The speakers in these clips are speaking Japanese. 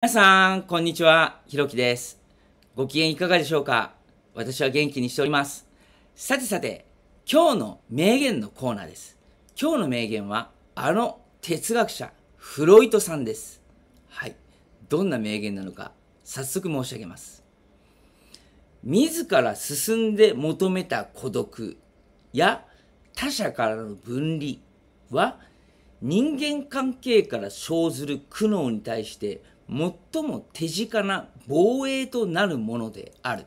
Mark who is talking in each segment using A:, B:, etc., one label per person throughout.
A: 皆さん、こんにちは。ひろきです。ご機嫌いかがでしょうか私は元気にしております。さてさて、今日の名言のコーナーです。今日の名言は、あの哲学者、フロイトさんです。はい。どんな名言なのか、早速申し上げます。自ら進んで求めた孤独や他者からの分離は、人間関係から生ずる苦悩に対して、最も手近な防衛となるものである。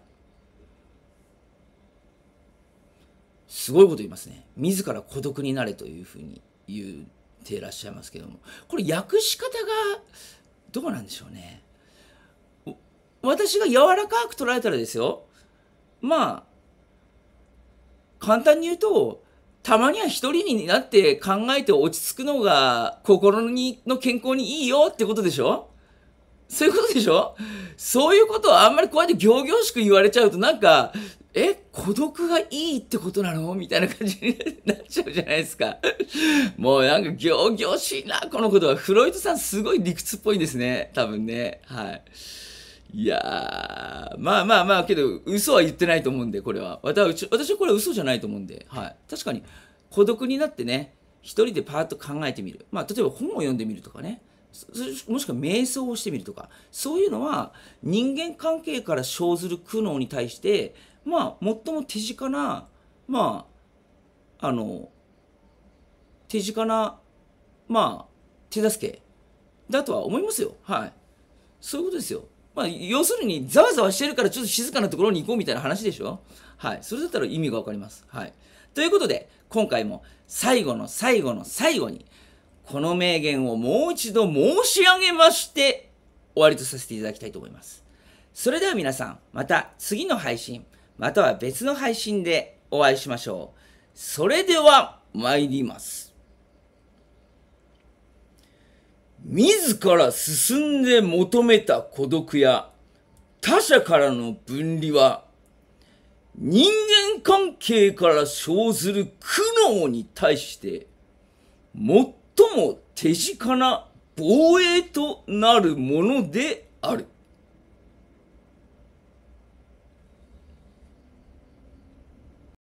A: すごいこと言いますね。自ら孤独になれというふうに言っていらっしゃいますけども。これ訳し方がどうなんでしょうね。私が柔らかく捉えたらですよ。まあ、簡単に言うと、たまには一人になって考えて落ち着くのが心にの健康にいいよってことでしょそういうことでしょそういうことをあんまりこうやって行々しく言われちゃうとなんか、え、孤独がいいってことなのみたいな感じになっちゃうじゃないですか。もうなんか行々しいな、このことは。フロイトさんすごい理屈っぽいですね。多分ね。はい。いやー、まあまあまあ、けど、嘘は言ってないと思うんで、これは。私はこれは嘘じゃないと思うんで、はい。確かに、孤独になってね、一人でパーッと考えてみる。まあ、例えば本を読んでみるとかね。もしくは瞑想をしてみるとかそういうのは人間関係から生ずる苦悩に対してまあ最も手近なまああの手近なまあ手助けだとは思いますよはいそういうことですよまあ要するにざわざわしてるからちょっと静かなところに行こうみたいな話でしょはいそれだったら意味がわかりますはいということで今回も最後の最後の最後にこの名言をもう一度申し上げまして、終わりとさせていただきたいと思います。それでは皆さん、また次の配信、または別の配信でお会いしましょう。それでは、参ります。自ら進んで求めた孤独や他者からの分離は人間関係から生ずる苦悩に対して最も手近な防衛となるものである。